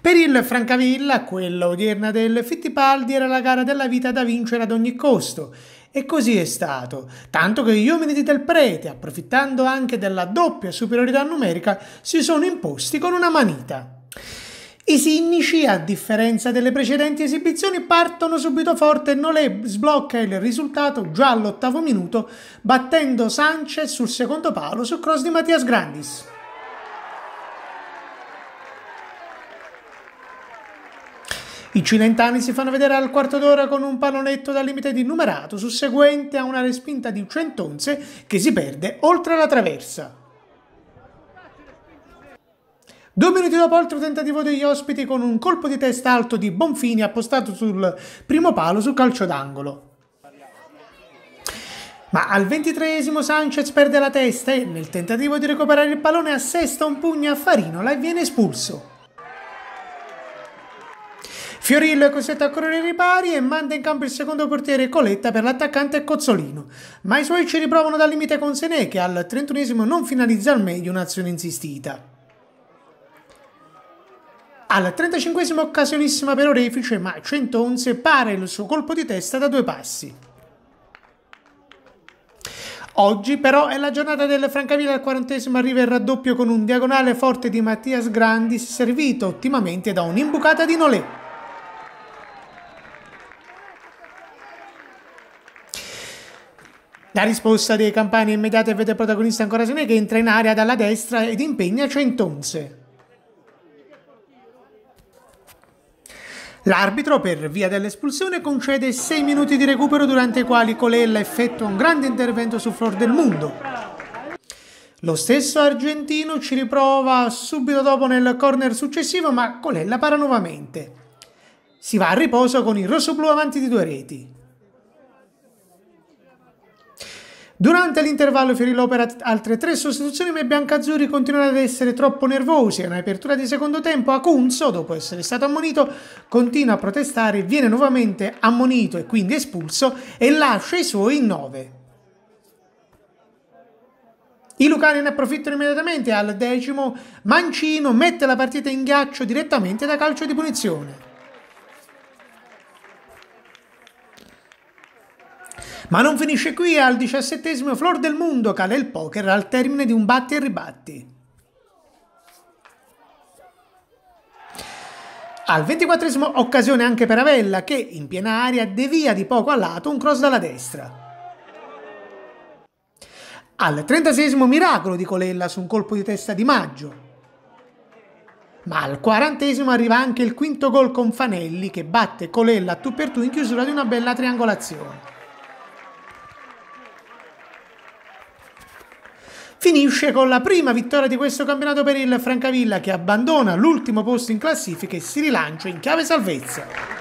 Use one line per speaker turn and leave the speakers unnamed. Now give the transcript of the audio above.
Per il Francavilla, quella odierna del Fittipaldi era la gara della vita da vincere ad ogni costo. E così è stato, tanto che gli uomini di del prete, approfittando anche della doppia superiorità numerica, si sono imposti con una manita. I sinnici, a differenza delle precedenti esibizioni, partono subito forte e Nolè sblocca il risultato già all'ottavo minuto, battendo Sanchez sul secondo palo su cross di Mattias Grandis. I cilentani si fanno vedere al quarto d'ora con un pallonetto dal limite di numerato, susseguente a una respinta di 100 onze che si perde oltre la traversa. Due minuti dopo altro tentativo degli ospiti con un colpo di testa alto di Bonfini appostato sul primo palo sul calcio d'angolo. Ma al ventitreesimo Sanchez perde la testa e nel tentativo di recuperare il pallone assesta un pugno a Farinola e viene espulso. Fiorillo è costretto a correre i ripari e manda in campo il secondo portiere Coletta per l'attaccante Cozzolino, ma i suoi ci riprovano dal limite con Senè che al 31 non finalizza al meglio un'azione insistita. Al 35 occasionissima per Orefice, ma 111 pare il suo colpo di testa da due passi. Oggi però è la giornata del Francavilla al quarantesimo arriva il raddoppio con un diagonale forte di Mattias Grandis servito ottimamente da un'imbucata di Nolè. La risposta dei campani è immediata e vede protagonista ancora Sone che entra in area dalla destra ed impegna Centonze. L'arbitro, per via dell'espulsione, concede 6 minuti di recupero durante i quali Colella effettua un grande intervento su Flor del Mundo. Lo stesso argentino ci riprova subito dopo nel corner successivo, ma Colella para nuovamente. Si va a riposo con il rosso blu avanti di due reti. Durante l'intervallo Fiorilla opera altre tre sostituzioni ma i biancazzurri continuano ad essere troppo nervosi e in apertura di secondo tempo Acunzo, dopo essere stato ammonito, continua a protestare, viene nuovamente ammonito e quindi espulso e lascia i suoi in 9. I Lucani ne approfittano immediatamente al decimo, Mancino mette la partita in ghiaccio direttamente da calcio di punizione. Ma non finisce qui, al diciassettesimo floor del Mondo cade il poker al termine di un batti e ribatti. Al ventiquattresimo occasione anche per Avella che in piena aria devia di poco a lato un cross dalla destra. Al 36 miracolo di Colella su un colpo di testa di Maggio. Ma al 40 arriva anche il quinto gol con Fanelli che batte Colella a tu per tu in chiusura di una bella triangolazione. finisce con la prima vittoria di questo campionato per il Francavilla che abbandona l'ultimo posto in classifica e si rilancia in chiave salvezza.